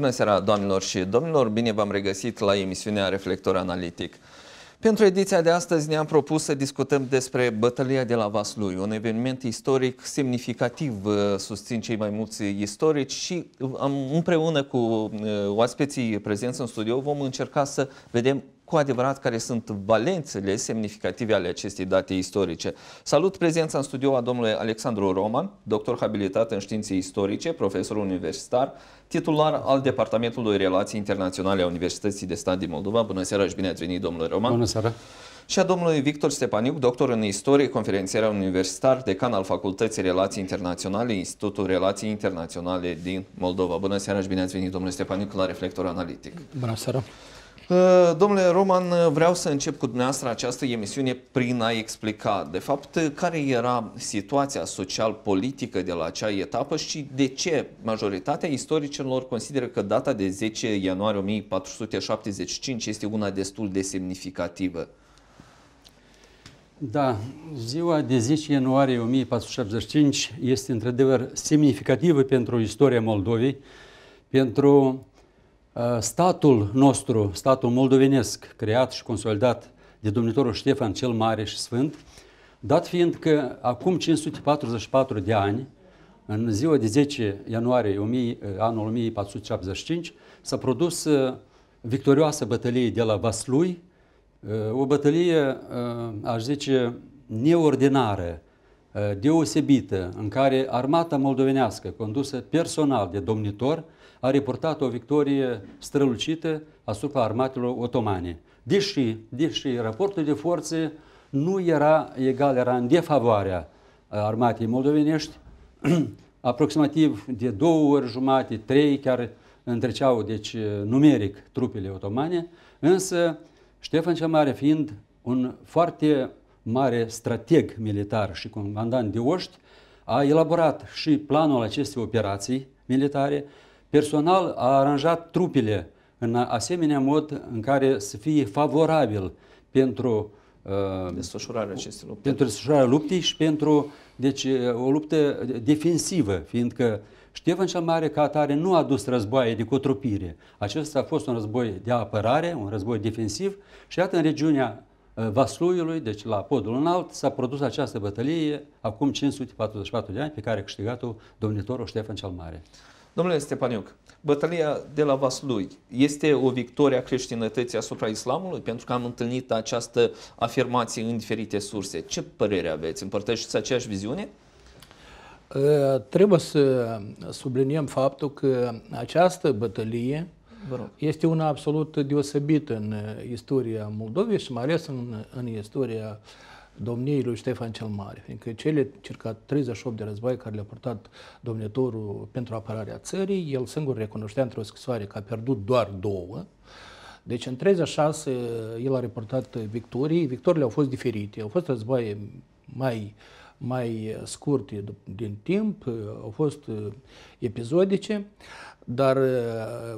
Bună seara, doamnelor și domnilor! Bine v-am regăsit la emisiunea Reflector Analitic. Pentru ediția de astăzi ne-am propus să discutăm despre bătălia de la Vaslui, un eveniment istoric semnificativ, uh, susțin cei mai mulți istorici și uh, am, împreună cu uh, oaspeții prezenți în studio vom încerca să vedem cu adevărat care sunt valențele semnificative ale acestei date istorice. Salut prezența în studio a domnului Alexandru Roman, doctor habilitat în științe istorice, profesor universitar, titular al Departamentului Relații Internaționale a Universității de Stat din Moldova. Bună seara și bine ați venit, domnule Roman. Bună seara și a domnului Victor Stepaniuc, doctor în istorie, conferențier universitar, decan al Facultății Relații Internaționale, Institutul Relații Internaționale din Moldova. Bună seara și bine ați venit, domnule Stepaniuc, la Reflector Analitic. Bună seara! Uh, domnule Roman, uh, vreau să încep cu dumneavoastră această emisiune prin a explica, de fapt, uh, care era situația social-politică de la acea etapă și de ce majoritatea istoricilor consideră că data de 10 ianuarie 1475 este una destul de semnificativă. Da, ziua de 10 ianuarie 1475 este într-adevăr semnificativă pentru istoria Moldovei, pentru Uh, statul nostru, statul moldovenesc, creat și consolidat de domnitorul Ștefan cel Mare și Sfânt, dat fiind că acum 544 de ani, în ziua de 10 ianuarie 1000, uh, anul 1475, s-a produs uh, victorioasă bătălie de la Vaslui, o bătălie, aș zice, neordinară, deosebită, în care armata moldovenească, condusă personal de domnitor, a reportat o victorie strălucită asupra armatelor otomane. Deși, deși raportul de forțe nu era egal, era în defavoarea uh, armatei moldovenești, aproximativ de două ori jumate, trei chiar întreceau, deci uh, numeric, trupele otomane, însă Ștefan cel Mare fiind un foarte mare strateg militar și comandant de oști, a elaborat și planul acestei operații militare, Personal a aranjat trupele în asemenea mod în care să fie favorabil pentru uh, desfășurarea acestei lupte. Pentru desfășurarea luptei și pentru deci, uh, o luptă defensivă, fiindcă Ștefan cel Mare ca atare nu a dus războaie de cotropire. Acesta a fost un război de apărare, un război defensiv și iată în regiunea uh, Vasluiului, deci la podul înalt, s-a produs această bătălie acum 544 de ani pe care a câștigat-o domnitorul Ștefan cel Mare. Domnule Stepaniuc, bătălia de la Vaslui este o victorie a creștinătății asupra islamului? Pentru că am întâlnit această afirmație în diferite surse. Ce părere aveți? Împărtășiți aceeași viziune? Ă, trebuie să subliniem faptul că această bătălie este una absolut deosebită în istoria Moldovei și mai ales în, în istoria uh, domniei lui Ștefan cel Mare, fiindcă cele circa 38 de război care le-a purtat domnitorul pentru apărarea țării, el singur recunoștea într-o scrisoare că a pierdut doar două, deci în 36 el a reportat victorii, victorile au fost diferite, au fost războaie mai mai scurte din timp, au fost uh, episodice. Dar uh,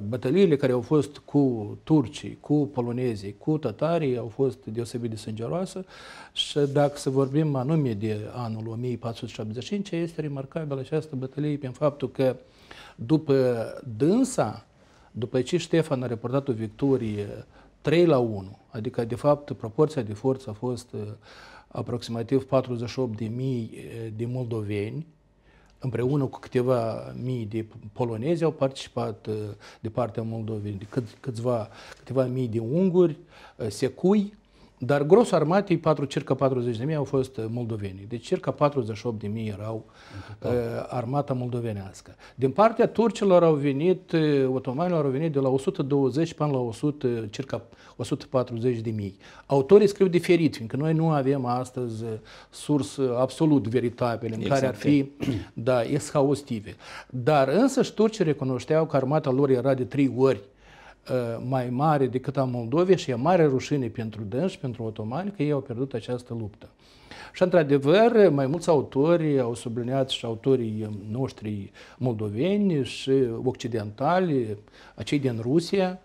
bătăliile care au fost cu turcii, cu polonezii, cu tătarii au fost deosebit de sângeroase și dacă să vorbim anume de anul 1475, este remarcabil această bătălie prin faptul că după dânsa, după ce Ștefan a reportat o victorie 3 la 1, adică de fapt proporția de forță a fost uh, aproximativ 48.000 uh, de moldoveni, împreună cu câteva mii de polonezi au participat uh, de partea Moldovei, de câț, câțiva, câteva mii de unguri, uh, secui, dar gros armatei, 40 circa 40.000 au fost uh, moldoveni. Deci circa 48.000 erau uh, armata moldovenească. Din partea turcilor au venit, uh, otomanilor au venit de la 120 până la 100, uh, circa 140.000. Autorii scriu diferit, fiindcă noi nu avem astăzi surs absolut veritabile, în exact. care ar exact. fi da, exhaustive. Dar însă turcii recunoșteau că armata lor era de trei ori Uh, mai mare decât a Moldovei și e mare rușine pentru dânsi, pentru otomani, că ei au pierdut această luptă. Și, într-adevăr, mai mulți autori au subliniat și autorii noștri moldoveni și occidentali, acei din Rusia,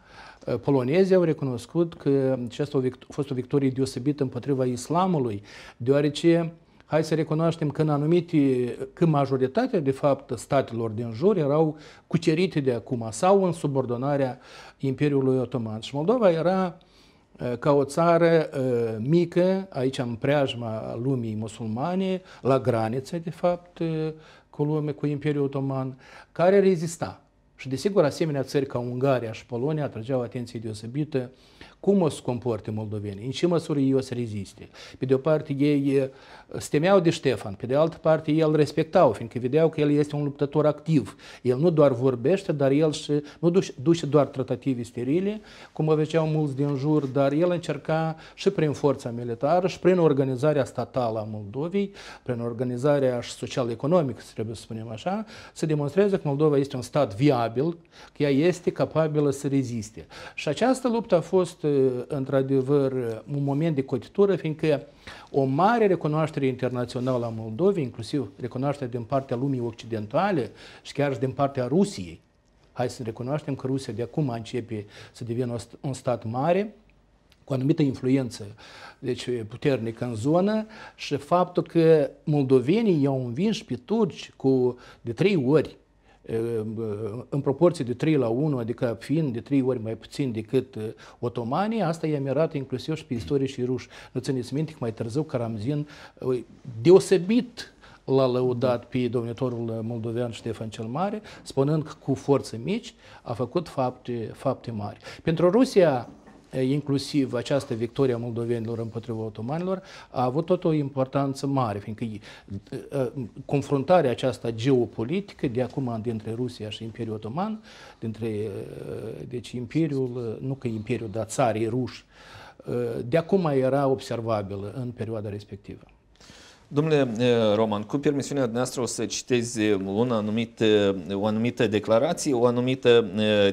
uh, polonezii au recunoscut că aceasta a fost o victorie deosebită împotriva islamului, deoarece hai să recunoaștem că în anumite, că majoritatea, de fapt, statelor din jur erau cucerite de acum sau în subordonarea Imperiului Otoman. Și Moldova era eh, ca o țară eh, mică, aici în preajma lumii musulmane, la graniță, de fapt, eh, cu lume, cu Imperiul Otoman, care rezista. Și desigur, asemenea țări ca Ungaria și Polonia atrăgeau atenție deosebită cum o să comporte moldovenii, în ce măsură ei o să reziste. Pe de o parte, ei stemeau de Ștefan. Pe de altă parte, el respectau, fiindcă vedeau că el este un luptător activ. El nu doar vorbește, dar el și, nu duce, duce doar tratative sterile, cum aveau mulți din jur, dar el încerca și prin forța militară și prin organizarea statală a Moldovei, prin organizarea și social-economică, trebuie să spunem așa, să demonstreze că Moldova este un stat viabil, că ea este capabilă să reziste. Și această luptă a fost, într-adevăr, un moment de cotitură, fiindcă o mare recunoaștere internațională a Moldovei, inclusiv recunoaștere din partea lumii occidentale și chiar și din partea Rusiei. Hai să recunoaștem că Rusia de acum începe să devină un stat mare, cu anumită influență deci, puternică în zonă și faptul că moldovenii i-au învins pe turci cu, de trei ori în proporție de 3 la 1, adică fiind de 3 ori mai puțin decât uh, otomanii, asta i-a mirat inclusiv și pe istoricii ruși. Nu țineți minte că mai târziu Karamzin uh, deosebit l-a lăudat pe domnitorul moldovean Ștefan cel Mare, spunând că cu forțe mici a făcut fapte, fapte mari. Pentru Rusia, inclusiv această victorie a moldovenilor împotriva otomanilor, a avut tot o importanță mare, fiindcă confruntarea aceasta geopolitică de acum dintre Rusia și Imperiul Otoman, dintre, deci Imperiul, nu că Imperiul, dar țarii ruși, de acum era observabilă în perioada respectivă. Domnule Roman, cu permisiunea dumneavoastră o să citez un anumit, o anumită declarație, o anumită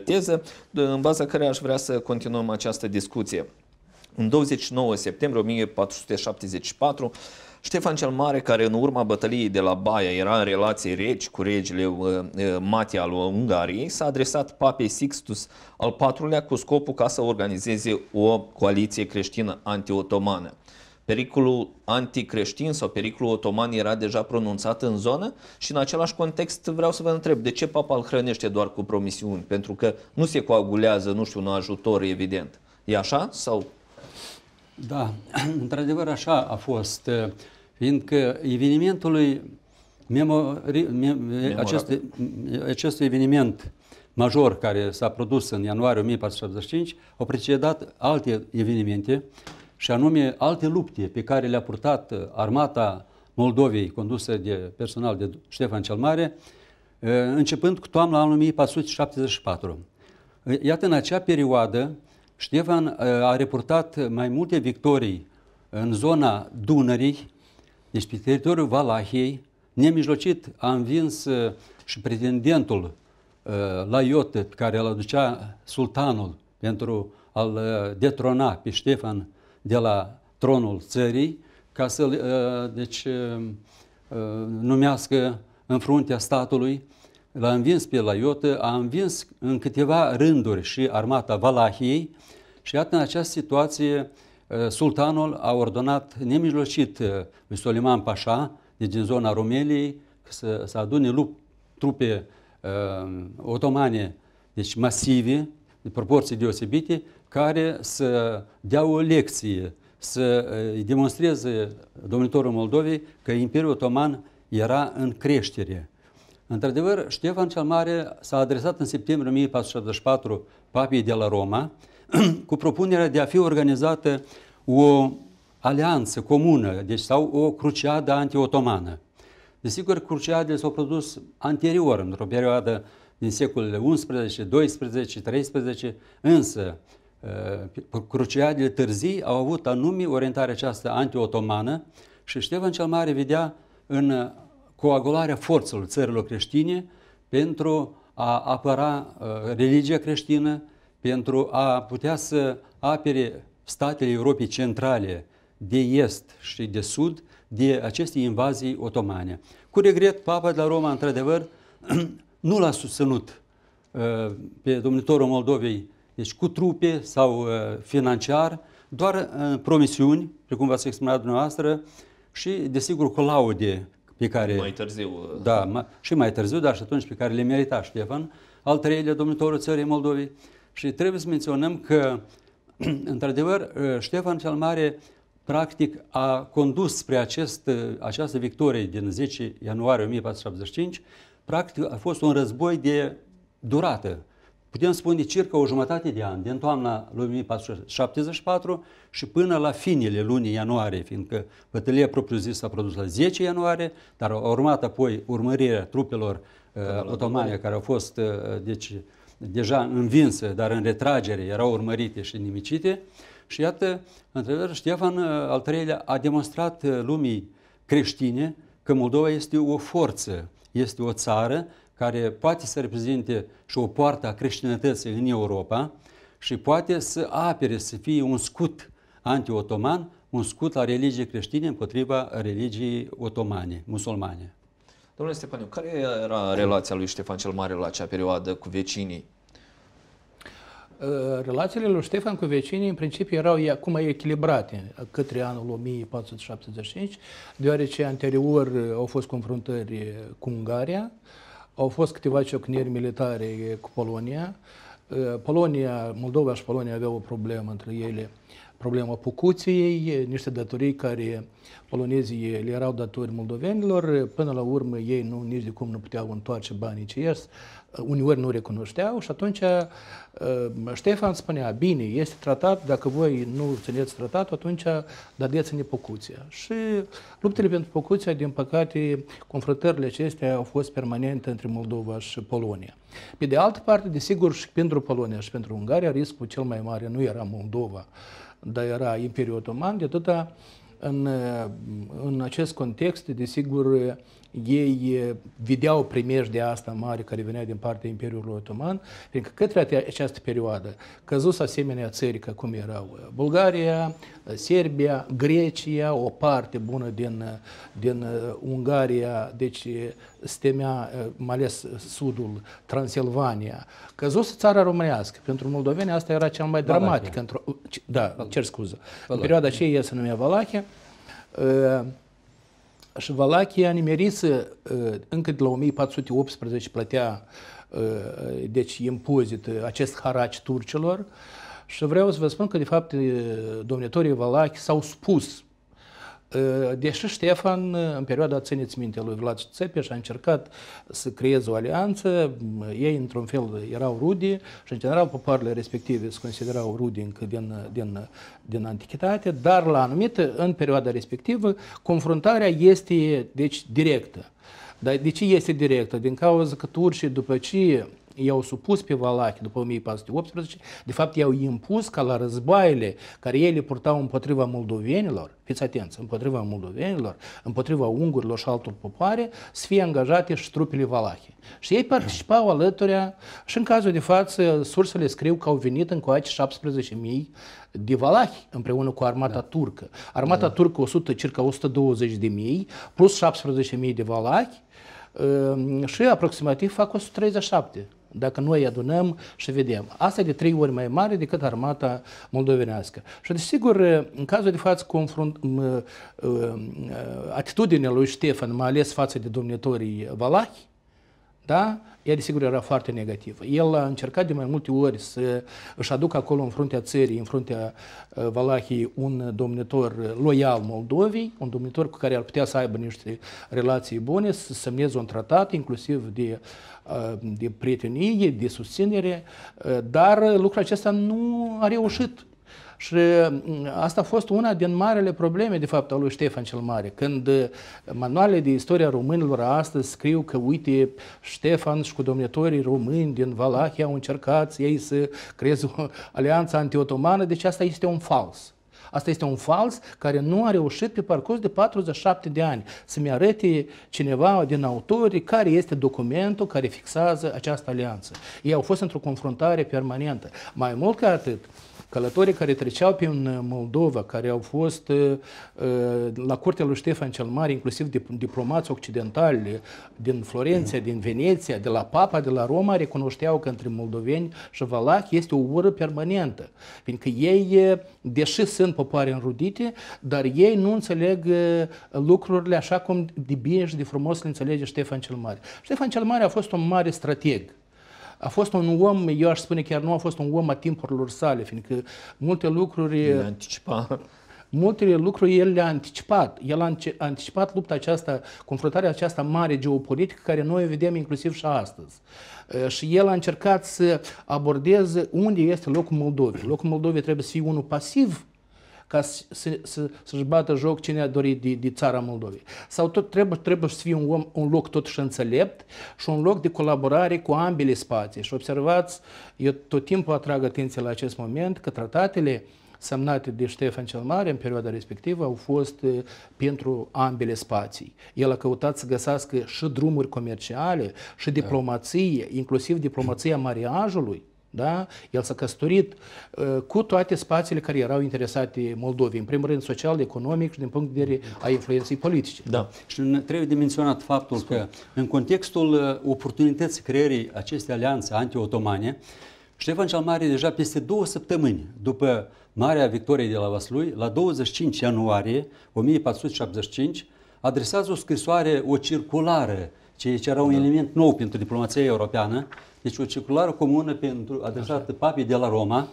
teză, în baza care aș vrea să continuăm această discuție. În 29 septembrie 1474, Ștefan cel Mare, care în urma bătăliei de la Baia era în relație reci cu regele Matia al Ungariei, s-a adresat papei Sixtus al IV-lea cu scopul ca să organizeze o coaliție creștină anti-otomană. Pericolul anticreștin sau pericolul otoman era deja pronunțat în zonă și în același context vreau să vă întreb de ce papa îl hrănește doar cu promisiuni? Pentru că nu se coagulează, nu știu, un ajutor evident. E așa sau? Da, într-adevăr așa a fost, uh, fiindcă evenimentului memori, mem, acest, acest eveniment major care s-a produs în ianuarie 1475 au precedat alte evenimente și anume alte lupte pe care le-a purtat uh, armata Moldovei, condusă de personal de Ștefan cel Mare, uh, începând cu toamna anului 1474. Uh, iată, în acea perioadă, Ștefan a reportat mai multe victorii în zona Dunării, deci pe teritoriul Valahiei, nemijlocit a învins și pretendentul la Iotă, care îl aducea sultanul pentru a-l detrona pe Ștefan de la tronul țării ca să uh, deci, uh, uh, numească în fruntea statului. L-a învins pe Laiotă, a învins în câteva rânduri și armata Valahiei și iată în această situație sultanul a ordonat nemijlocit lui Soliman Pașa de din zona Romeliei să, să adune lup, trupe uh, otomane, deci masive, de proporții deosebite, care să dea o lecție, să demonstreze domnitorul Moldovei că Imperiul Otoman era în creștere. Într-adevăr, Ștefan cel Mare s-a adresat în septembrie 1474 papii de la Roma cu propunerea de a fi organizată o alianță comună, deci sau o cruciadă anti-otomană. Desigur, cruciadele s-au produs anterior, într-o perioadă din secolele 11, 12, 13, însă Uh, cruciadele târzii au avut anume orientarea aceasta anti-otomană și Ștefan cel Mare vedea în uh, coagularea forțelor țărilor creștine pentru a apăra uh, religia creștină, pentru a putea să apere statele Europei centrale de est și de sud de aceste invazii otomane. Cu regret, papa de la Roma, într-adevăr, nu l-a susținut pe domnitorul Moldovei deci cu trupe sau uh, financiar, doar uh, promisiuni, precum v-ați exprimat dumneavoastră, și desigur cu laude pe care... Mai târziu. Uh. Da, ma, și mai târziu, dar și atunci pe care le merita Ștefan, al treilea domnitorul țării Moldovei. Și trebuie să menționăm că, într-adevăr, Ștefan cel Mare practic a condus spre acest, această victorie din 10 ianuarie 1475, practic a fost un război de durată putem spune, circa o jumătate de an, din toamna lui 1474 și până la finele lunii ianuarie, fiindcă bătălia propriu-zis s-a produs la 10 ianuarie, dar a urmat apoi urmărirea trupelor uh, otomane care au fost uh, deci, deja învinse, dar în retragere erau urmărite și nimicite. Și iată, într-adevăr, Ștefan uh, al III-lea a demonstrat uh, lumii creștine că Moldova este o forță, este o țară care poate să reprezinte și o poartă a creștinătății în Europa și poate să apere, să fie un scut anti-otoman, un scut la religie creștine împotriva religiei otomane, musulmane. Domnule Stepaniu, care era relația lui Ștefan cel Mare la acea perioadă cu vecinii? Ă, relațiile lui Ștefan cu vecinii în principiu erau acum echilibrate către anul 1475, deoarece anterior ă, au fost confruntări ă, cu Ungaria, au fost câteva ciocniri militare cu Polonia. Polonia, Moldova și Polonia aveau o problemă între ele, problema Pucuției, niște datorii care polonezii le erau datori moldovenilor, până la urmă ei nu, nici de cum nu puteau întoarce banii ce ies, uneori nu recunoșteau și atunci uh, Ștefan spunea, bine, este tratat, dacă voi nu țineți tratatul, atunci dădeți ne pocuția. Și luptele pentru pocuția, din păcate, confruntările acestea au fost permanente între Moldova și Polonia. Pe de altă parte, desigur, și pentru Polonia și pentru Ungaria, riscul cel mai mare nu era Moldova, dar era Imperiul Otoman, de atâta în, în acest context, desigur, ei vedeau de asta mare care venea din partea Imperiului Otoman, pentru că către această perioadă căzus asemenea țări ca cum erau uh, Bulgaria, uh, Serbia, Grecia, o parte bună din, uh, din Ungaria, deci stemea, mai ales sudul, Transilvania, căzus țara românească. Pentru moldoveni asta era cel mai dramatic. Într-o, da, cer scuză. Valachia. În perioada aceea se numea Valachia. Și Valachia nimerise ă, încă de la 1418 plătea ă, deci impozit ă, acest haraci turcilor și vreau să vă spun că de fapt domnitorii valachi s-au spus Ă, deși Ștefan, ă, în perioada, țineți minte, lui Vlad Țepeș a încercat să creeze o alianță, ă, ei într-un fel erau rude și în general popoarele respective se considerau rude încă din, din, din antichitate, dar la anumită, în perioada respectivă, confruntarea este deci directă. Dar de ce este directă? Din cauza că turcii, după ce i-au supus pe Valachi după 1418, de fapt i-au impus ca la războaiele care ei le purtau împotriva moldovenilor, fiți atenți, împotriva moldovenilor, împotriva ungurilor și altor popoare, să fie angajate și trupele Valachi. Și ei participau alături și în cazul de față, sursele scriu că au venit în coace 17.000 de valahi împreună cu armata da. turcă. Armata da. turcă 100, circa 120 de mii, plus 17 mii de valahi ă, și aproximativ fac 137 dacă noi adunăm și vedem. Asta e de trei ori mai mare decât armata moldovenească. Și desigur, în cazul de față, confrunt, atitudinea lui Ștefan, mai ales față de domnitorii valahi, da? Ea, desigur, era foarte negativă. El a încercat de mai multe ori să își aducă acolo în fruntea țării, în fruntea uh, Valahiei, un domnitor loial Moldovei, un domnitor cu care ar putea să aibă niște relații bune, să semneze un tratat, inclusiv de, uh, de prietenie, de susținere, uh, dar lucrul acesta nu a reușit. Și mm, asta a fost una din marele probleme, de fapt, al lui Ștefan cel Mare. Când eh, manualele de istoria românilor astăzi scriu că, uite, Ștefan și cu domnitorii români din Valahia au încercat ei să creeze o alianță antiotomană, deci asta este un fals. Asta este un fals care nu a reușit pe parcurs de 47 de ani să-mi arate cineva din autorii care este documentul care fixează această alianță. Ei au fost într-o confruntare permanentă. Mai mult ca atât, Călătorii care treceau prin uh, Moldova, care au fost uh, uh, la curtea lui Ștefan cel Mare, inclusiv diplomați occidentali din Florența, din Veneția, de la Papa, de la Roma, recunoșteau că între moldoveni și valahi este o ură permanentă. Fiindcă ei, deși sunt popoare înrudite, dar ei nu înțeleg lucrurile așa cum de bine și de frumos le înțelege Ștefan cel Mare. Ștefan cel Mare a fost un mare strateg a fost un om, eu aș spune chiar nu a fost un om a timpurilor sale, fiindcă multe lucruri... Le anticipa. Multe lucruri el le-a anticipat. El a anticipat lupta aceasta, confruntarea aceasta mare geopolitică, care noi vedem inclusiv și astăzi. Și el a încercat să abordeze unde este locul Moldovei. Locul Moldovei trebuie să fie unul pasiv ca să, să, să, să-și bată joc cine a dorit de, de țara Moldovei. Sau tot trebuie, trebuie să fie un, om, un loc totuși înțelept și un loc de colaborare cu ambele spații. Și observați, eu tot timpul atrag atenția la acest moment că tratatele semnate de Ștefan cel Mare în perioada respectivă au fost eh, pentru ambele spații. El a căutat să găsească și drumuri comerciale, și da. diplomație, inclusiv diplomația mariajului, da? El s-a căsătorit ă, cu toate spațiile care erau interesate Moldovei, în primul rând social, economic și din punct de vedere a influenței politice. Da. Și trebuie de menționat faptul Spun. că în contextul ă, oportunității creierii acestei alianțe anti-otomane, Ștefan cel Mare deja peste două săptămâni după Marea Victoriei de la Vaslui, la 25 ianuarie 1475, adresează o scrisoare, o circulară, ceea ce era un da. element nou pentru diplomația europeană, deci o circulară comună pentru adresată papii de la Roma,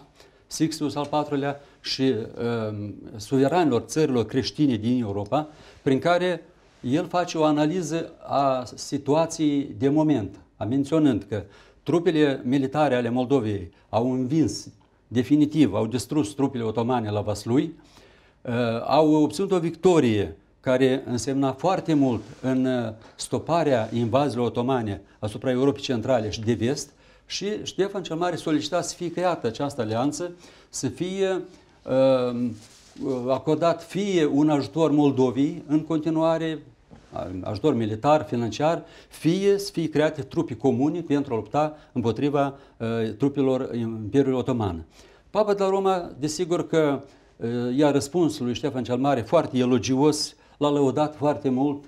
Sixtus al IV-lea și uh, suveranilor țărilor creștine din Europa, prin care el face o analiză a situației de moment, a menționând că trupele militare ale Moldovei au învins definitiv, au distrus trupele otomane la Vaslui, uh, au obținut o victorie care însemna foarte mult în uh, stoparea invaziilor otomane asupra Europei Centrale și de vest, și Ștefan cel Mare solicita să fie creată această alianță, să fie uh, acordat fie un ajutor Moldovii în continuare, ajutor militar, financiar, fie să fie create trupi comuni pentru a lupta împotriva uh, trupilor Imperiului Otoman. Papa de la Roma, desigur că uh, i-a răspuns lui Ștefan cel Mare foarte elogios l-a lăudat foarte mult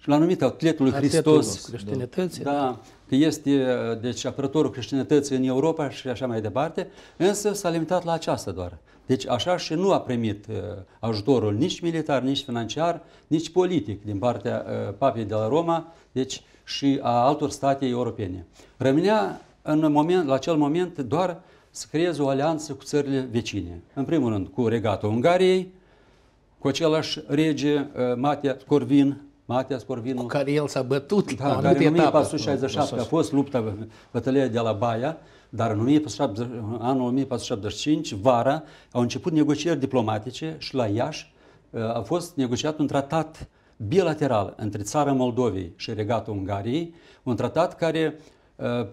și l-a numit atletul, atletul Hristos. creștinătății. Da, că da. este deci, apărătorul creștinătății în Europa și așa mai departe, însă s-a limitat la aceasta doar. Deci așa și nu a primit uh, ajutorul nici militar, nici financiar, nici politic din partea uh, papei de la Roma deci, și a altor state europene. Rămânea în moment, la acel moment doar să creeze o alianță cu țările vecine. În primul rând cu regatul Ungariei, cu același rege Matia Corvin, Matia Corvin. cu care el s-a bătut da, la care în 1467 a fost lupta, bătălia de la Baia, dar în 1470, anul 1475, vara, au început negocieri diplomatice și la Iași a fost negociat un tratat bilateral între țara Moldovei și regatul Ungariei, un tratat care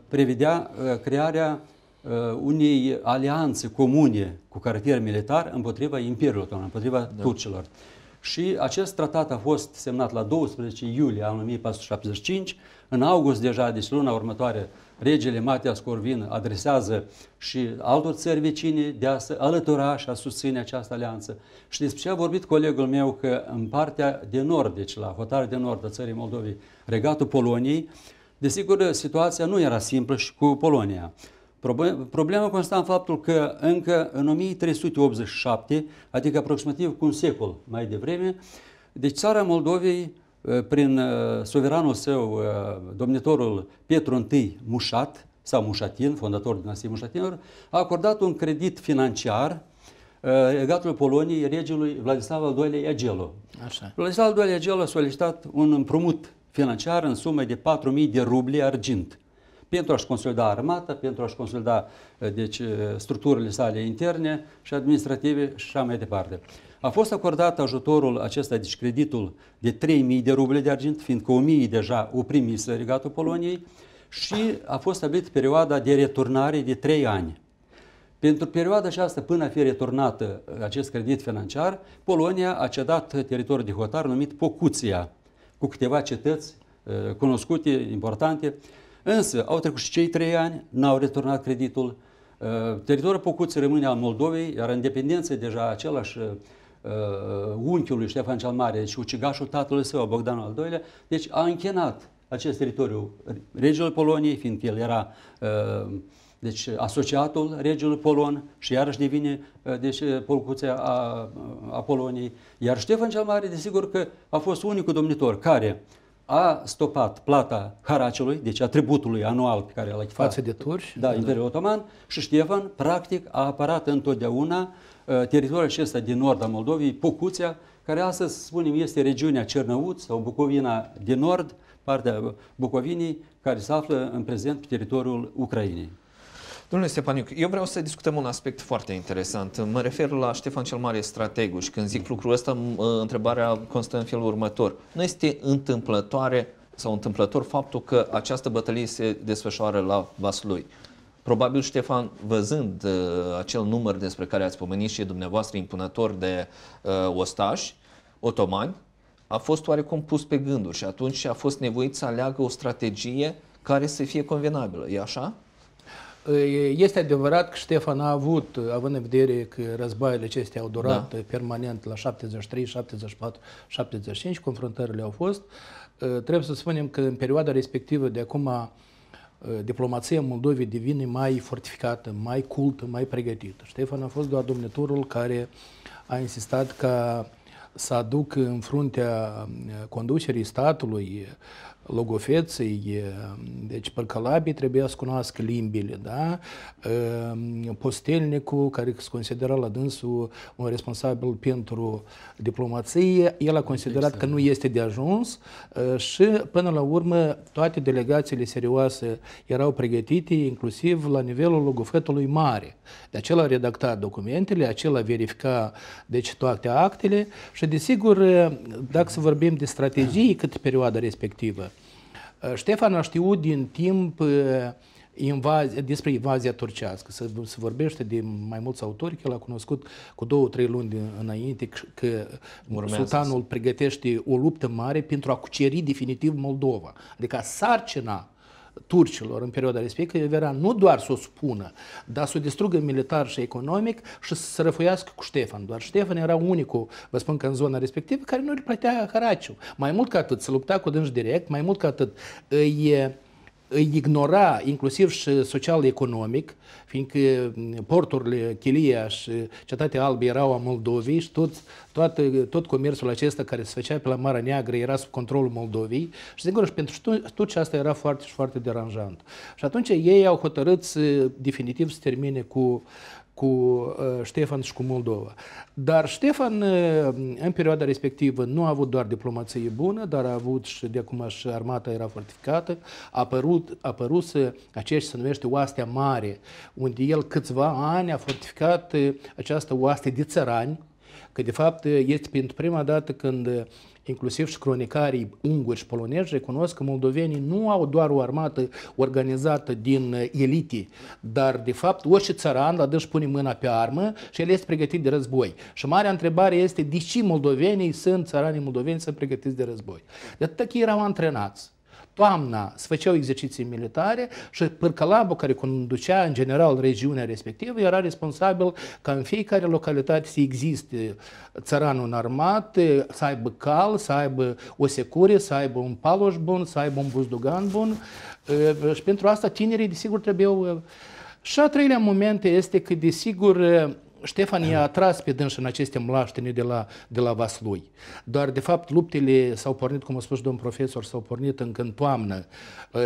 prevedea crearea Uh, unei alianțe comune cu caracter militar împotriva Imperiului Otoman, împotriva da. turcilor. Și acest tratat a fost semnat la 12 iulie anul 1475. În august deja, deci luna următoare, regele Matias Corvin adresează și altor țări vecine de a se alătura și a susține această alianță. Și despre ce a vorbit colegul meu că în partea de nord, deci la hotarea de nord a țării Moldovei, regatul Poloniei, desigur situația nu era simplă și cu Polonia. Problema consta în faptul că încă în 1387, adică aproximativ cu un secol mai devreme, deci țara Moldovei, uh, prin uh, suveranul său, uh, domnitorul Petru I Mușat, sau Mușatin, fondatorul dinastiei Mușatinilor, a acordat un credit financiar regatul Poloniei regelui Vladislav al II-lea Agelo. Vladislav al II-lea Agelo a solicitat un împrumut financiar în sumă de 4.000 de rubli argint pentru a-și consolida armata, pentru a-și consolida eh, deci, eh, structurile sale interne și administrative și așa mai departe. A fost acordat ajutorul acesta, deci creditul de 3.000 de ruble de argint, fiindcă 1.000 deja o primise regatul Poloniei și a fost stabilit perioada de returnare de 3 ani. Pentru perioada aceasta, până a fi returnat eh, acest credit financiar, Polonia a cedat teritoriul de hotar numit Pocuția, cu câteva cetăți cunoscute, importante, Însă au trecut și cei trei ani, n-au returnat creditul. Uh, teritoriul Pocuți rămâne al Moldovei, iar în dependență deja același uh, uh, lui Ștefan cel Mare și ucigașul tatălui său, Bogdan al II-lea, deci a închenat acest teritoriu regele Poloniei, fiindcă el era deci, asociatul regiului Polon și iarăși devine deci, polcuțea a, a Poloniei. Iar Ștefan cel Mare, desigur că a fost unicul domnitor care a stopat plata haraciului, deci atributului anual pe care l-a chitat. Față de turci? Da, da, da, Imperiul Otoman. Și Ștefan, practic, a apărat întotdeauna uh, teritoriul acesta din nord a Moldovei, pucuția, care astăzi, spunem, este regiunea Cernăuț sau Bucovina din nord, partea Bucovinii, care se află în prezent pe teritoriul Ucrainei. Domnule Stepaniuc, eu vreau să discutăm un aspect foarte interesant. Mă refer la Ștefan cel Mare, strategul, și când zic lucrul ăsta, uh, întrebarea constă în felul următor. Nu este întâmplătoare sau întâmplător faptul că această bătălie se desfășoară la Vaslui. Probabil, Ștefan, văzând uh, acel număr despre care ați pomenit și dumneavoastră, impunător de uh, ostași, otomani, a fost oarecum pus pe gânduri și atunci a fost nevoit să aleagă o strategie care să fie convenabilă. E așa? Este adevărat că Ștefan a avut, având în vedere că războaiele acestea au durat da. permanent la 73, 74, 75, confruntările au fost, ă, trebuie să spunem că în perioada respectivă de acum ă, diplomația Moldovei devine mai fortificată, mai cultă, mai pregătită. Ștefan a fost doar domnitorul care a insistat ca să aducă în fruntea ă, conducerii statului logofeții, deci părcălabii trebuia să cunoască limbile, da? Postelnicul, care se considera la dânsul un responsabil pentru diplomație, el a considerat că nu este de ajuns și până la urmă toate delegațiile serioase erau pregătite inclusiv la nivelul logofetului mare. De acela redacta documentele, acela verifica deci toate actele și desigur dacă să vorbim de strategii cât perioada respectivă, Uh, Ștefan a știut din timp uh, invazi, despre invazia turcească. Se, se vorbește de mai mulți autori că l-a cunoscut cu două, trei luni din, înainte că Urmează sultanul pregătește o luptă mare pentru a cuceri definitiv Moldova. Adică sarcina turcilor în perioada respectivă era nu doar să o spună, dar să o distrugă militar și economic și să se răfuiască cu Ștefan. Doar Ștefan era unicul, vă spun că în zona respectivă, care nu îl plătea Haraciu. Mai mult ca atât, se lupta cu dânși direct, mai mult ca atât îi îi ignora inclusiv și social-economic, fiindcă mm, porturile Chilia și Cetatea Albă erau a Moldovei și tot, tot, tot comerțul acesta care se făcea pe la Marea Neagră era sub controlul Moldovei și sigur și pentru tot ce asta era foarte și foarte deranjant. Și atunci ei au hotărât să, definitiv să termine cu cu uh, Ștefan și cu Moldova. Dar Ștefan, uh, în perioada respectivă, nu a avut doar diplomație bună, dar a avut și de acum și armata era fortificată, a apărut, a apărut aceea ce se numește Oastea Mare, unde el câțiva ani a fortificat uh, această oaste de țărani, că de fapt este pentru prima dată când inclusiv și cronicarii unguri și polonezi recunosc că moldovenii nu au doar o armată organizată din uh, elite, dar de fapt orice țăran la dâși pune mâna pe armă și el este pregătit de război. Și marea întrebare este de ce moldovenii sunt, țăranii moldoveni sunt pregătiți de război. De atât că erau antrenați toamna se făceau exerciții militare și Pârcălabul care conducea în general regiunea respectivă, era responsabil ca în fiecare localitate să existe țăranul armat, să aibă cal, să aibă o securie, să aibă un paloș bun, să aibă un buzdugan bun. Și pentru asta tinerii, desigur, trebuiau... Și a treilea moment este că, desigur, Ștefan i-a atras pe dâns în aceste mlaștine de la, de la Vaslui. Doar, de fapt, luptele s-au pornit, cum a spus domn profesor, s-au pornit încă în toamnă, ă,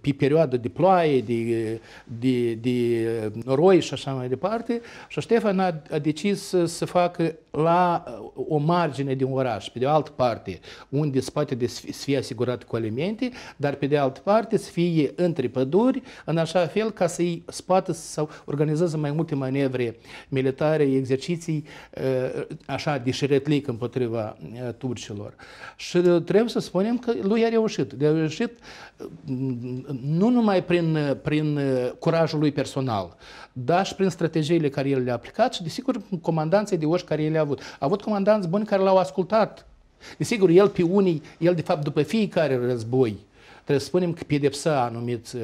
pe perioadă de ploaie, de, de, de noroi și așa mai departe. Și Ștefan a, a decis să, facă la o margine din oraș, pe de altă parte, unde se poate de să fie asigurat cu alimente, dar pe de altă parte să fie între păduri, în așa fel ca să-i spate să organizeze mai multe manevre uh, militare, exerciții uh, așa de împotriva uh, turcilor. Și uh, trebuie să spunem că lui a reușit. a reușit nu numai prin, prin curajul lui personal, dar și prin strategiile care el le-a aplicat și, desigur, comandanții de oși care el le-a avut. A avut comandanți buni care l-au ascultat. Desigur, el pe unii, el de fapt după fiecare război, trebuie să spunem că pedepsa anumiți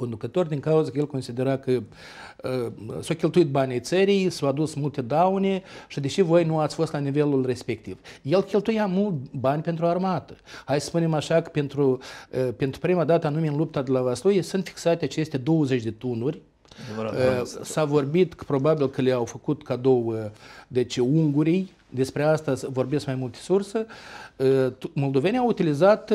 conducător din cauza că el considera că uh, s-au cheltuit banii țării, s-au adus multe daune și deși voi nu ați fost la nivelul respectiv. El cheltuia mult bani pentru armată. Hai să spunem așa că pentru, uh, pentru prima dată, anume în lupta de la Vaslui, sunt fixate aceste 20 de tunuri uh, S-a vorbit că probabil că le-au făcut cadou uh, deci ungurii, despre asta vorbesc mai multe surse. Uh, moldovenii au utilizat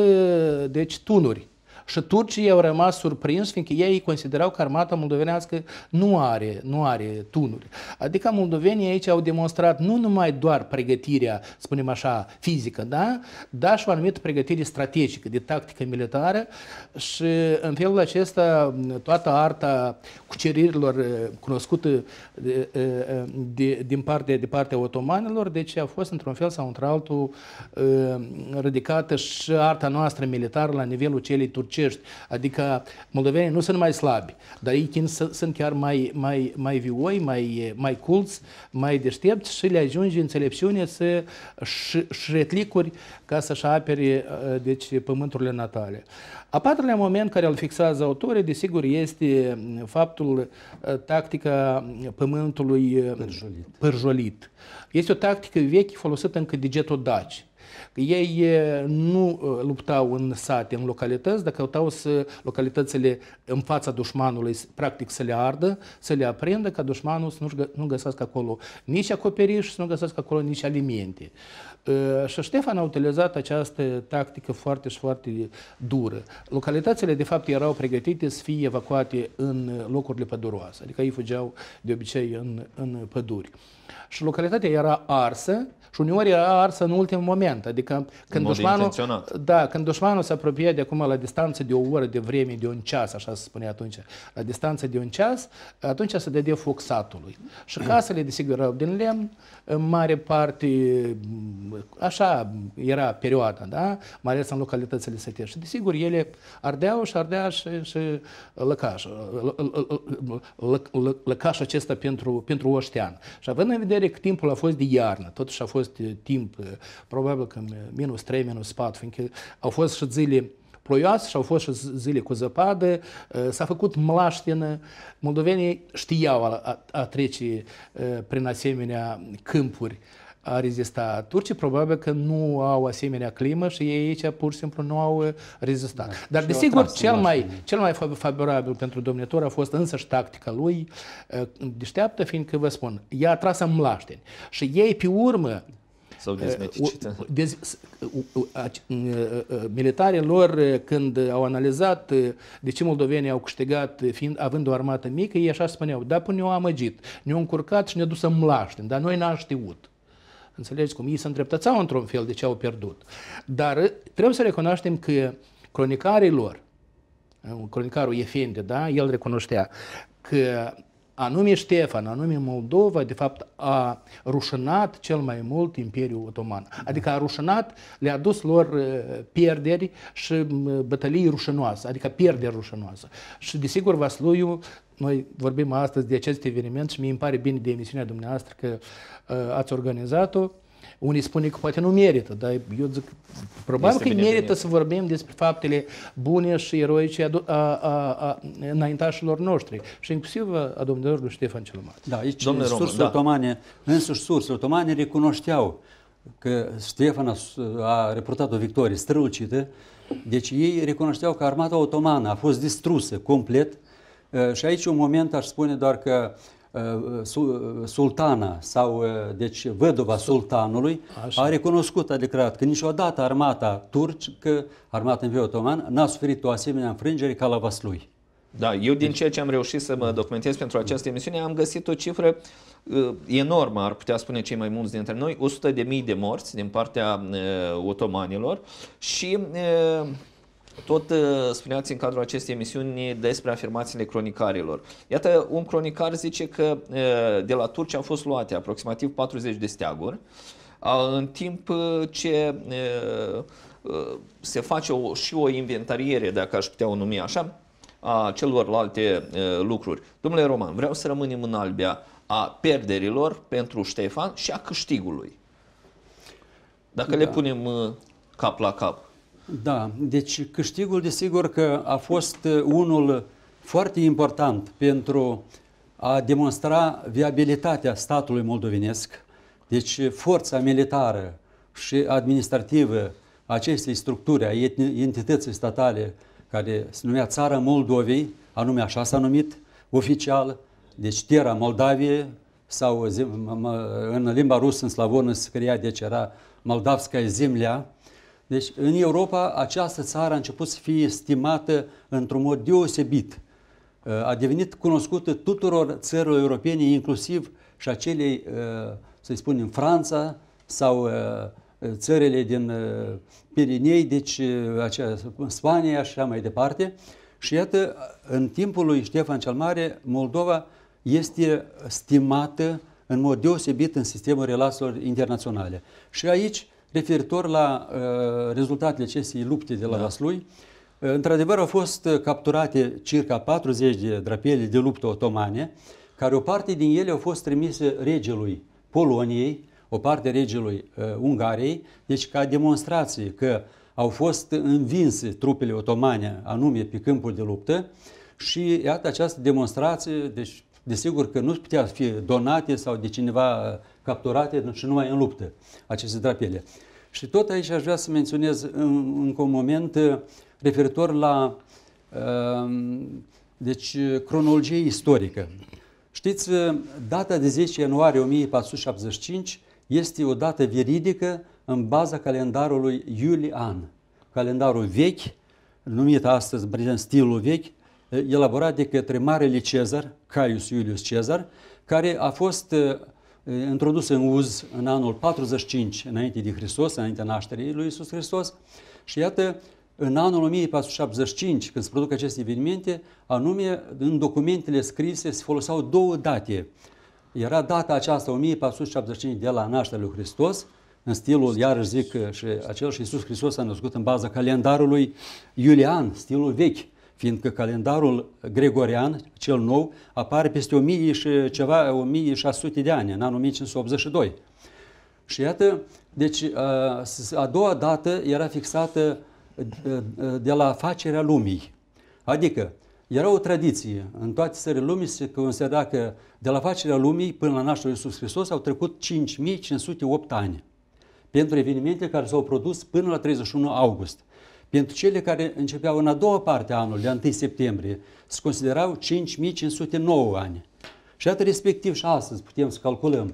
deci tunuri și turcii au rămas surprinși, fiindcă ei considerau că armata moldovenească nu are, nu are tunuri. Adică moldovenii aici au demonstrat nu numai doar pregătirea, spunem așa, fizică, da? dar și o anumită pregătire strategică, de tactică militară și în felul acesta toată arta cuceririlor eh, cunoscută de, eh, eh, de, din partea, de partea otomanilor, deci a fost într-un fel sau într-altul ridicată și arta noastră militară la nivelul celei turcii turcești, adică moldovenii nu sunt mai slabi, dar ei sunt chiar mai, mai, mai vioi, mai, mai culți, mai deștepți și le ajunge înțelepciune să șretlicuri ca să-și apere uh, deci, pământurile natale. A patrulea moment care îl fixează autorii, desigur, este mm, faptul, uh, tactica pământului uh, pârjolit. pârjolit. Este o tactică veche folosită încă de getodaci ei nu ă, luptau în sate, în localități, dar căutau să localitățile în fața dușmanului, practic să le ardă, să le aprindă, ca dușmanul să nu, găsească acolo nici acoperiș, să nu găsească acolo nici alimente. Ă, și Ștefan a utilizat această tactică foarte și foarte dură. Localitățile, de fapt, erau pregătite să fie evacuate în locurile păduroase, adică ei fugeau de obicei în, în păduri și localitatea era arsă și uneori era arsă în ultimul moment. Adică când dușmanul, da, când dușmanul se apropie de acum la distanță de o oră de vreme, de un ceas, așa se spune atunci, la distanță de un ceas, atunci se dădea foc satului. Și casele, desigur, erau din lemn, în mare parte, așa era perioada, da? mai ales în localitățile sătești. Și desigur, ele ardeau și ardea și, și lăcaș, lăcaș acesta pentru, pentru oștean. Și având în vedere că timpul a fost de iarnă, totuși a fost eh, timp, eh, probabil că eh, minus 3, minus 4, fiindcă au fost și zile ploioase și au fost și zile cu zăpadă, s-a făcut mlaștină. Moldovenii știau a, a, a trece prin asemenea câmpuri a rezistat. Turcii probabil că nu au asemenea climă și ei aici pur și simplu nu au uh, rezistat. Da, Dar desigur, cel mai, cel mai favorabil pentru domnitor a fost însăși tactica lui uh, deșteaptă, fiindcă vă spun, ea a tras în mlaștini și ei pe urmă Militarii lor, uh, când au analizat de ce moldovenii au câștigat fiind, având o armată mică, ei așa spuneau, da, până ne-au amăgit, ne-au încurcat și ne-au dus în mlaștin, dar noi n-am știut. Înțelegeți cum? Ei se îndreptățau într-un fel de ce au pierdut. Dar trebuie să recunoaștem că cronicarii lor, eh, cronicarul Efende, da, el recunoștea că anume Ștefan, anume Moldova, de fapt a rușinat cel mai mult Imperiul Otoman. Adică a rușinat, le-a dus lor uh, pierderi și uh, bătălii rușinoase, adică pierderi rușinoase. Și desigur Vasluiu, noi vorbim astăzi de acest eveniment și mi îmi pare bine de emisiunea dumneavoastră că uh, ați organizat-o, unii spune că poate nu merită, dar eu zic, probabil este că merită să vorbim despre faptele bune și eroice a, a, a, a înaintașilor noștri și inclusiv a domnilor lui Ștefan cel Mare. Da, aici Domnule surse Roman, da. otomane, însuși sursul otomane recunoșteau că Ștefan a, a reportat o victorie strălucită, deci ei recunoșteau că armata otomană a fost distrusă complet și aici un moment aș spune doar că uh, Uh, uh, sultana sau uh, deci văduva sultanului Așa. a recunoscut, a declarat că niciodată armata turcă, armata în otoman, n-a suferit o asemenea înfrângere ca la Vaslui. Da, eu din deci- ceea ce am reușit să mă documentez pentru această emisiune, am găsit o cifră enormă, ar putea spune cei mai mulți dintre noi, 100.000 de morți din partea uh, otomanilor și uh, tot uh, spuneați în cadrul acestei emisiuni despre afirmațiile cronicarilor. Iată, un cronicar zice că uh, de la turci au fost luate aproximativ 40 de steaguri, în timp uh, ce se face o, și o inventariere, dacă aș putea o numi așa, a celorlalte lucruri. Domnule Roman, vreau să rămânem în albia a pierderilor pentru Ștefan și a câștigului. Dacă da. le punem cap la cap. Da, deci câștigul desigur că a fost uh, unul foarte important pentru a demonstra viabilitatea statului moldovenesc, deci forța militară și administrativă a acestei structuri, a entității statale care se numea Țara Moldovei, anume așa s-a numit oficial, deci Tera Moldavie, sau în limba rusă, în slavonă, se scria, deci era Moldavska zimlea, deci în Europa această țară a început să fie stimată într-un mod deosebit. Uh, a devenit cunoscută tuturor țărilor europene, inclusiv și acelei, uh, să spunem, Franța sau uh, țările din Pirinei, deci acea, Spania și așa mai departe. Și iată, în timpul lui Ștefan cel Mare, Moldova este stimată în mod deosebit în sistemul relațiilor internaționale. Și aici referitor la uh, rezultatele acestei lupte de la da. Vaslui. Uh, într-adevăr, au fost uh, capturate circa 40 de drapele de luptă otomane, care o parte din ele au fost trimise regelui Poloniei, o parte regelui uh, Ungariei, deci ca demonstrație că au fost învinse trupele otomane, anume pe câmpul de luptă, și iată această demonstrație, deci desigur că nu putea fi donate sau de cineva uh, capturate și numai în luptă aceste drapele. Și tot aici aș vrea să menționez încă un moment uh, referitor la uh, deci, cronologie istorică. Știți, data de 10 ianuarie 1475 este o dată veridică în baza calendarului iulian, calendarul vechi, numit astăzi, în stilul vechi, Eh, elaborat de către Marele Cezar, Caius Iulius Cezar, care a fost eh, eh, introdus în uz în anul 45 înainte de Hristos, înaintea nașterii lui Iisus Hristos. Și iată, în anul 1475, când se produc aceste evenimente, anume în documentele scrise se foloseau două date. Era data aceasta 1475 de la nașterea lui Hristos, în stilul, iarăși zic, și acel și Iisus Hristos a născut în baza calendarului iulian, stilul vechi fiindcă calendarul gregorian, cel nou, apare peste 1000 și ceva, 1600 de ani, în anul 1582. Și iată, deci a doua dată era fixată de la facerea lumii. Adică era o tradiție. În toate țările lumii se considera că de la facerea lumii până la nașterea lui Iisus Hristos au trecut 5508 ani pentru evenimente care s-au produs până la 31 august. Pentru cele care începeau în a doua parte a anului, de 1 septembrie, se considerau 5509 ani. Și atât respectiv și astăzi putem să calculăm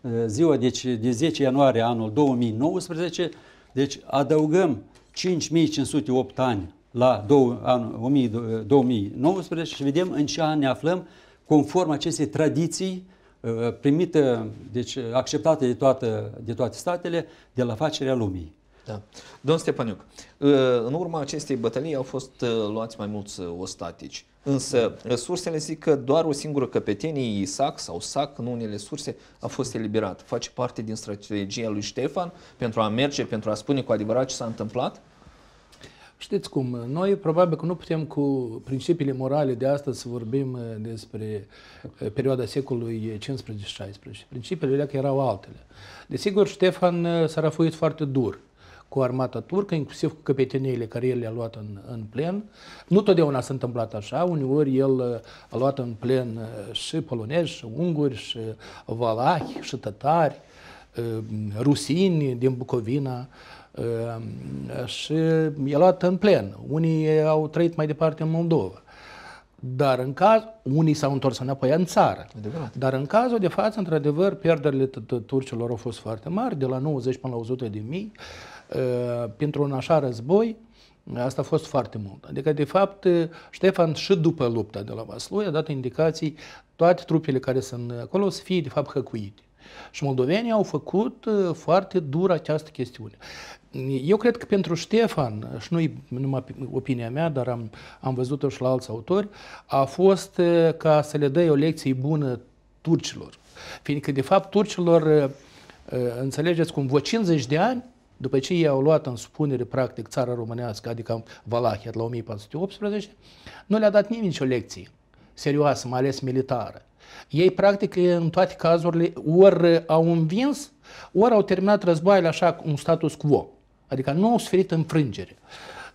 uh, ziua deci, de 10 ianuarie anul 2019, deci adăugăm 5508 ani la 2019 uh, și vedem în ce an ne aflăm conform acestei tradiții uh, primită, deci acceptată de, toată, de toate statele de la facerea lumii. Da. Domnul Stepaniuc, ă, în urma acestei bătălii au fost ă, luați mai mulți ă, ostatici. Însă resursele zic că doar o singură căpetenie, Isaac sau Sac, în unele surse, a fost eliberat. Face parte din strategia lui Ștefan pentru a merge, pentru a spune cu adevărat ce s-a întâmplat? Știți cum, noi probabil că nu putem cu principiile morale de astăzi să vorbim despre perioada secolului 15-16. Principiile alea erau altele. Desigur, Ștefan s-a răfuit foarte dur cu armata turcă, inclusiv cu căpeteniile care el le-a luat în, în plen. Nu totdeauna s-a întâmplat așa, uneori el uh, a luat în plen uh, și polonezi, și unguri, și valahi, și tătari, uh, rusini din Bucovina și i-a luat în plen. Unii au trăit mai departe în Moldova. Dar în caz, unii s-au întors înapoi în țară. Adevărat. Dar în cazul de față, într-adevăr, pierderile turcilor au fost foarte mari, de la 90 până la 100 de mii. Uh, pentru un așa război, Asta a fost foarte mult. Adică, de fapt, uh, Ștefan și după lupta de la Vaslui a dat indicații toate trupele care sunt acolo să fie, de fapt, hăcuite. Și moldovenii au făcut uh, foarte dur această chestiune. Eu cred că pentru Ștefan, și nu numai opinia mea, dar am, am văzut-o și la alți autori, a fost ca să le dă o lecție bună turcilor. Fiindcă, de fapt, turcilor, înțelegeți cum, vă 50 de ani, după ce ei au luat în spunere practic, țara românească, adică Valahia, la 1418, nu le-a dat nimeni nicio lecție serioasă, mai ales militară. Ei, practic, în toate cazurile, ori au învins, ori au terminat războaiele așa, un status quo. Adică nu au suferit înfrângere.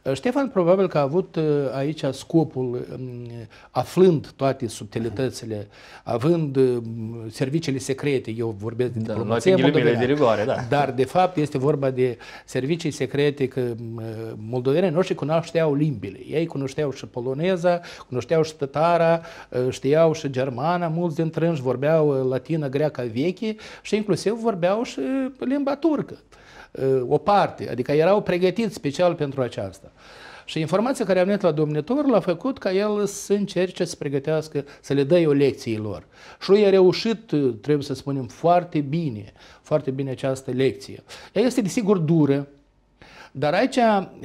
Eh, Ștefan probabil că a avut eh, aici scopul, mm, aflând toate subtilitățile, având eh, serviciile secrete, eu vorbesc de da, diplomație da, de rigoare, da. dar de fapt este vorba de servicii secrete că mm, moldovenii noștri cunoșteau limbile. Ei cunoșteau și poloneza, cunoșteau și tătara, știau și germana, mulți dintre ei vorbeau latină, greacă veche și inclusiv vorbeau și limba turcă. Uh, o parte, adică erau pregătiți special pentru aceasta. Și informația care a venit la domnitor l-a făcut ca el să încerce să pregătească, să le dă o lecție lor. Și lui a reușit, uh, trebuie să spunem, foarte bine, foarte bine această lecție. Ea este, desigur, dură, dar aici,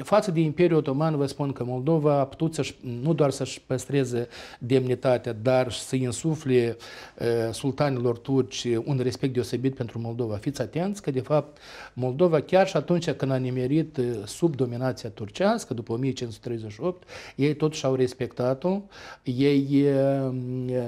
față de Imperiul Otoman, vă spun că Moldova a putut să nu doar să-și păstreze demnitatea, dar să insufle uh, sultanilor turci un respect deosebit pentru Moldova. Fiți atenți că, de fapt, Moldova, chiar și atunci când a nimerit sub dominația turcească, după 1538, ei totuși au respectat-o, ei uh,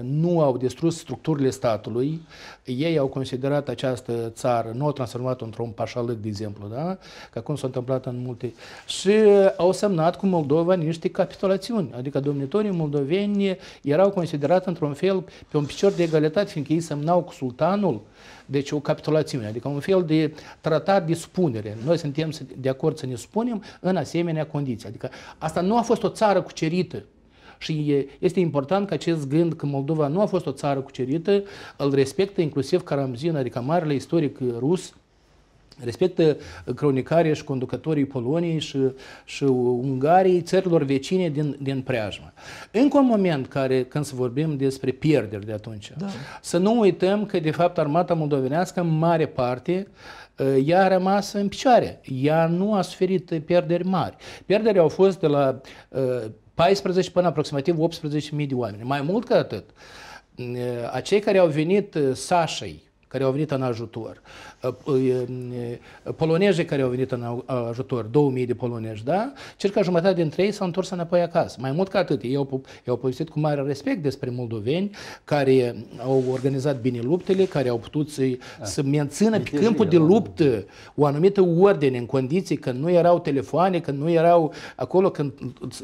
nu au distrus structurile statului, ei au considerat această țară, nu au transformat-o într-un pașalăc, de exemplu, da? că acum s-a întâmplat în în multe. Și uh, au semnat cu Moldova niște capitulațiuni, adică domnitorii moldoveni erau considerați într-un fel pe un picior de egalitate, fiindcă ei semnau cu sultanul, deci o capitulațiune, adică un fel de tratat de spunere. Noi suntem de acord să ne spunem în asemenea condiții. Adică asta nu a fost o țară cucerită, și este important că acest gând că Moldova nu a fost o țară cucerită, îl respectă inclusiv Karamzin, adică marele istoric rus, respectă uh, cronicarii și conducătorii Poloniei și, și Ungariei, țărilor vecine din, din preajmă. Încă un moment care, când să vorbim despre pierderi de atunci, da. să nu uităm că, de fapt, armata moldovenească, în mare parte, uh, ea a rămas în picioare. Ea nu a suferit pierderi mari. Pierderile au fost de la 14 uh, până aproximativ 18.000 de oameni. Mai mult ca atât, acei care au venit Sașei, care au venit în ajutor, ă, ă, polonezii care au venit în ajutor, 2000 de polonezi, da? Circa jumătate dintre ei s-au întors înapoi acasă. Mai mult ca atât, ei au, au povestit cu mare respect despre moldoveni care au organizat bine luptele, care au putut să, A. Da. să mențină pe deci câmpul de luptă o anumită ordine în condiții când nu erau telefoane, când nu erau acolo, când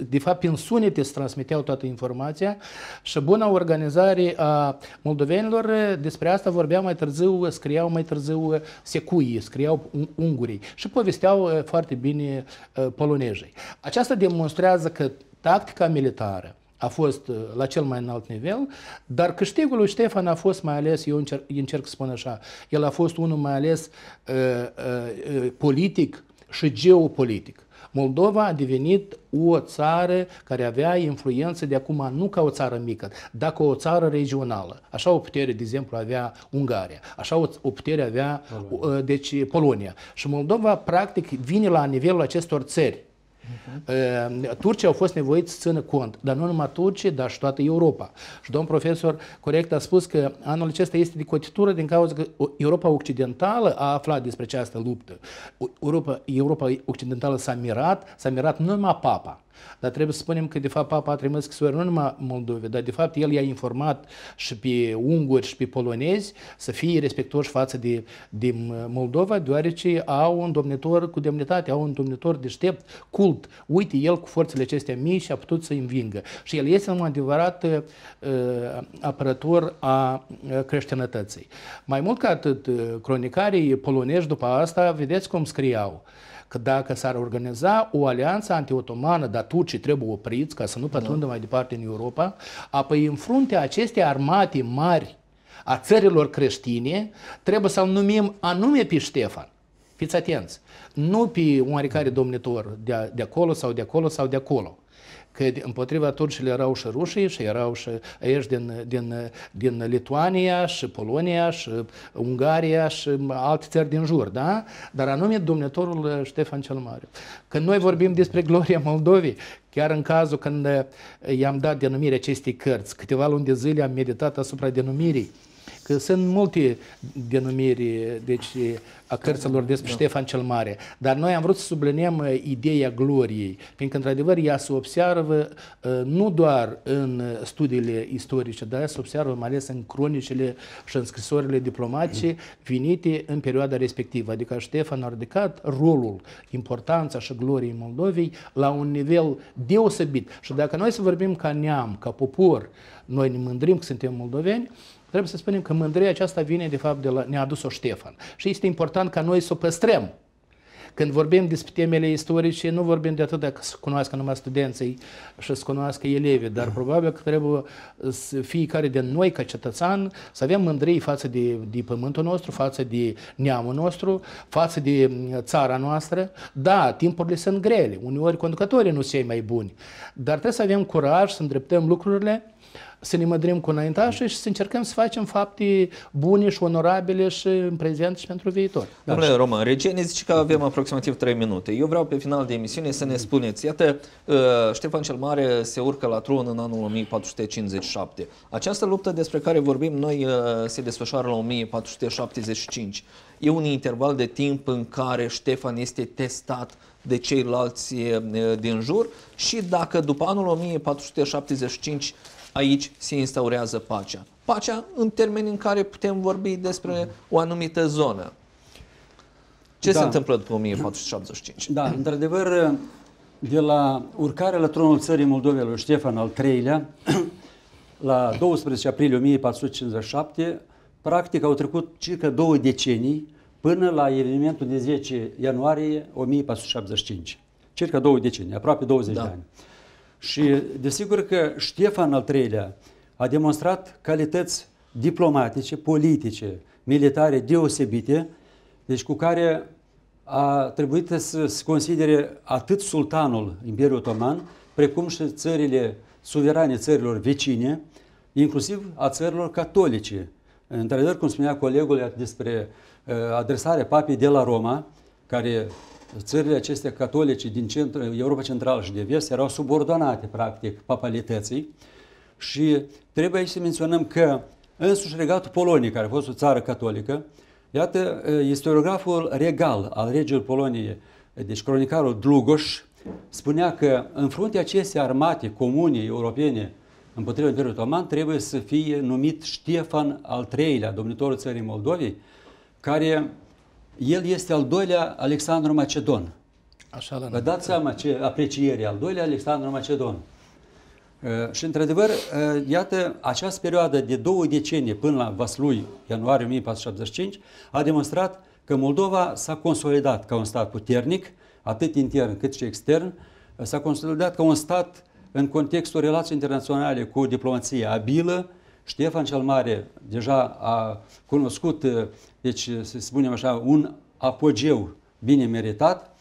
de fapt prin sunete se transmiteau toată informația și buna organizare a moldovenilor, despre asta vorbeam mai târziu târziu scriau, mai târziu secuii, scriau ungurii și povesteau eh, foarte bine eh, polonezii. Aceasta demonstrează că tactica militară a fost eh, la cel mai înalt nivel, dar câștigul lui Ștefan a fost mai ales, eu încerc, încerc să spun așa, el a fost unul mai ales uh, uh, politic și geopolitic. Moldova a devenit o țară care avea influență de acum nu ca o țară mică, dar ca o țară regională. Așa o putere, de exemplu, avea Ungaria, așa o, o putere avea Polonia. Deci, Polonia. Și Moldova, practic, vine la nivelul acestor țări Uh-huh. Turcii au fost nevoiți să țină cont, dar nu numai turcii, dar și toată Europa. Și domn profesor corect a spus că anul acesta este de cotitură din cauza că Europa Occidentală a aflat despre această luptă. Europa, Europa Occidentală s-a mirat, s-a mirat numai papa. Dar trebuie să spunem că, de fapt, papa a trimis scrisori nu numai Moldovei, dar, de fapt, el i-a informat și pe unguri și pe polonezi să fie respectoși față de, de Moldova, deoarece au un domnitor cu demnitate, au un domnitor deștept, cult. Uite, el cu forțele acestea mici și a putut să-i învingă. Și el este un adevărat uh, apărător a uh, creștinătății. Mai mult ca atât, uh, cronicarii polonezi după asta, vedeți cum scriau. Uh, că dacă s-ar organiza o alianță antiotomană, dar turcii trebuie opriți ca să nu da. pătrundă da. mai departe în Europa, apoi în fruntea acestei armate mari a țărilor creștine, trebuie să-l numim anume pe Ștefan. Fiți atenți, nu pe oarecare domnitor de, de acolo sau de acolo sau de acolo că împotriva turcilor erau și rușii și erau și aici din, din, din Lituania și Polonia și Ungaria și alte țări din jur, da? Dar anume domnitorul Ștefan cel Mare. Când noi vorbim despre gloria Moldovei, Chiar în cazul când i-am dat denumirea acestei cărți, câteva luni de zile am meditat asupra denumirii că sunt multe denumiri deci, a cărților despre da. Ștefan cel Mare, dar noi am vrut să subliniem uh, ideea gloriei, fiindcă, într-adevăr, ea se observă uh, nu doar în uh, studiile istorice, dar se observă mai ales în cronicele și în scrisorile diplomatice venite în perioada respectivă. Adică Ștefan a ridicat rolul, importanța și gloriei Moldovei la un nivel deosebit. Și dacă noi să vorbim ca neam, ca popor, noi ne mândrim că suntem moldoveni, Trebuie să spunem că mândria aceasta vine, de fapt, de la, ne-a adus-o Ștefan. Și este important ca noi să o păstrăm. Când vorbim despre temele istorice, nu vorbim de atât dacă să cunoască numai studenții și să cunoască elevii, dar probabil că trebuie să fiecare de noi, ca cetățean, să avem mândrie față de, de pământul nostru, față de neamul nostru, față de țara noastră. Da, timpurile sunt grele, uneori conducătorii nu sunt cei mai buni, dar trebuie să avem curaj să îndreptăm lucrurile să ne mădrim cu înaintașii și să încercăm să facem fapte bune și onorabile și în prezent și pentru viitor. Domnule Roman, Rege ne zice că avem aproximativ 3 minute. Eu vreau pe final de emisiune să ne spuneți, iată, uh, Ștefan cel Mare se urcă la tron în anul 1457. Această luptă despre care vorbim noi uh, se desfășoară la 1475. E un interval de timp în care Ștefan este testat de ceilalți uh, din jur și dacă după anul 1475 aici se instaurează pacea. Pacea în termeni în care putem vorbi despre o anumită zonă. Ce da. se întâmplă după 1475? Da, într-adevăr, de la urcarea la tronul țării lui Ștefan al III-lea, la 12 aprilie 1457, practic au trecut circa două decenii până la evenimentul de 10 ianuarie 1475. Circa două decenii, aproape 20 da. de ani. Și desigur că Ștefan al III-lea a demonstrat calități diplomatice, politice, militare deosebite, deci cu care a trebuit să se considere atât sultanul Imperiului Otoman, precum și țările suverane țărilor vecine, inclusiv a țărilor catolice. Într-adevăr, cum spunea colegul despre uh, adresarea papei de la Roma, care țările acestea catolice din centru, Europa Centrală și de Vest erau subordonate, practic, papalității și trebuie aici să menționăm că însuși regatul Poloniei, care a fost o țară catolică, iată, istoriograful regal al regelui Poloniei, deci cronicarul Dlugoș, spunea că în fruntea acestei armate comune europene împotriva Imperiului Otoman trebuie să fie numit Ștefan al III-lea, domnitorul țării Moldovei, care el este al doilea Alexandru Macedon. Așa la Vă dați seama ce apreciere, al doilea Alexandru Macedon. Uh, și într-adevăr, uh, iată, această perioadă de două decenii până la Vaslui, ianuarie 1475, a demonstrat că Moldova s-a consolidat ca un stat puternic, atât intern cât și extern, s-a consolidat ca un stat în contextul relației internaționale cu diplomație abilă, Ștefan cel Mare deja a cunoscut, eh, deci eh, să spunem așa, un apogeu bine meritat.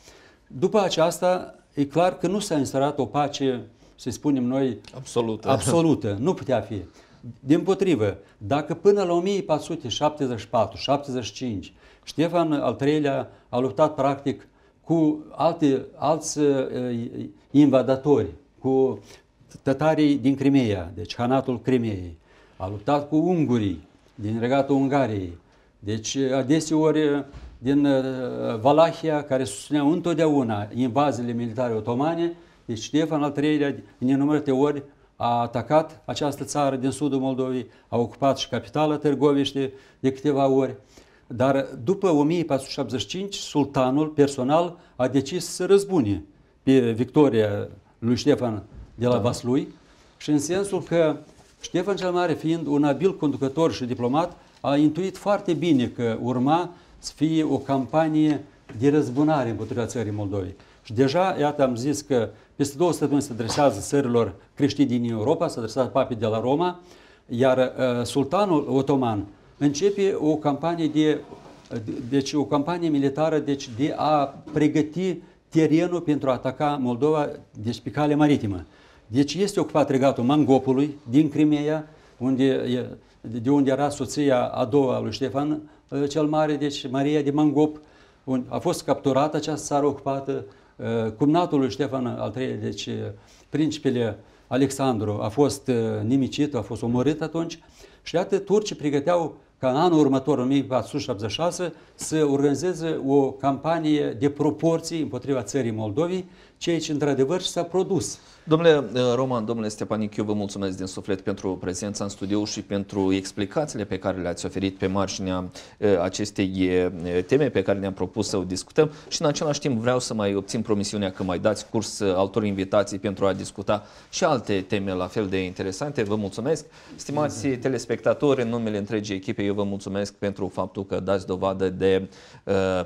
După aceasta, e clar că nu s-a instalat o pace, să spunem noi, absolută. absolută. Nu putea fi. Din potrivă, dacă până la 1474-75 Ștefan al III-lea a luptat practic cu alte, alți eh, invadatori, cu tătarii din Crimea, deci Hanatul Crimeei, a luptat cu ungurii din regatul Ungariei, deci adeseori din uh, Valahia, care susținea întotdeauna invaziile militare otomane, deci Ștefan al III-lea, în enumărate ori, a atacat această țară din sudul Moldovei, a ocupat și capitala Târgoviște de câteva ori. Dar după 1475, sultanul personal a decis să răzbune pe victoria lui Ștefan de la da. Vaslui și în sensul că Ștefan cel Mare, fiind un abil conducător și diplomat, a intuit foarte bine că urma să fie o campanie de răzbunare împotriva țării Moldovei. Și deja, iată, am zis că peste două săptămâni se adresează țărilor creștini din Europa, se adresează papii de la Roma, iar uh, sultanul otoman începe o campanie de deci o campanie militară deci de a pregăti terenul pentru a ataca Moldova deci pe cale maritimă. Deci este ocupat regatul Mangopului din Crimea, unde, de unde era soția a doua lui Ștefan ă, cel Mare, deci Maria de Mangop, a fost capturată această țară ocupată, ă, cumnatul lui Ștefan al III, deci ă, principele Alexandru a fost nimicit, a fost omorât atunci și iată turcii pregăteau ca în anul următor, 1476, să organizeze o campanie de proporții împotriva țării Moldovei, ceea ce într-adevăr s-a produs. Domnule uh, Roman, domnule Stepanic, eu vă mulțumesc din suflet pentru prezența în studio și pentru explicațiile pe care le-ați oferit pe marginea uh, acestei uh, teme pe care ne-am propus să o discutăm și în același timp vreau să mai obțin promisiunea că mai dați curs altor invitații pentru a discuta și alte teme la fel de interesante. Vă mulțumesc. Stimați telespectatori, în numele întregii echipe, eu vă mulțumesc pentru faptul că dați dovadă de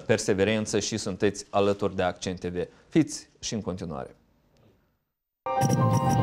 perseverență și sunteți alături de Accent TV. Fiți și în continuare. Thank you